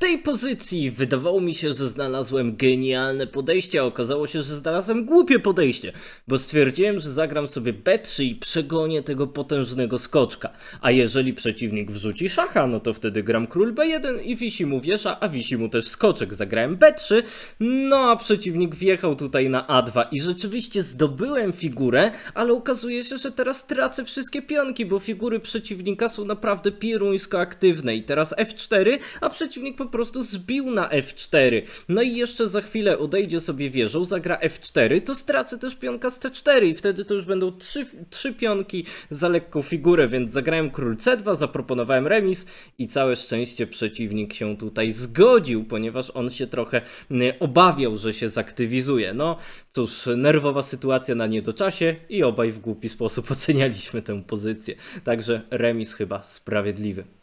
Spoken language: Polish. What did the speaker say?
tej pozycji wydawało mi się, że znalazłem genialne podejście, a okazało się, że znalazłem głupie podejście, bo stwierdziłem, że zagram sobie B3 i przegonię tego potężnego skoczka. A jeżeli przeciwnik wrzuci szacha, no to wtedy gram król B1 i wisi mu wiesza, a wisi mu też skoczek. Zagrałem B3, no a przeciwnik wjechał tutaj na A2 i rzeczywiście zdobyłem figurę, ale okazuje się, że teraz tracę wszystkie pionki, bo figury przeciwnika są naprawdę pieruńsko aktywne i teraz F4, a przeciwnik po prostu zbił na F4. No i jeszcze za chwilę odejdzie sobie wieżą, zagra F4, to stracę też pionka z C4 i wtedy to już będą trzy, trzy pionki za lekką figurę, więc zagrałem król C2, zaproponowałem remis i całe szczęście przeciwnik się tutaj zgodził, ponieważ on się trochę mm, obawiał, że się zaktywizuje. No cóż, nerwowa sytuacja na niedoczasie i obaj w głupi sposób ocenialiśmy tę pozycję. Także remis chyba sprawiedliwy.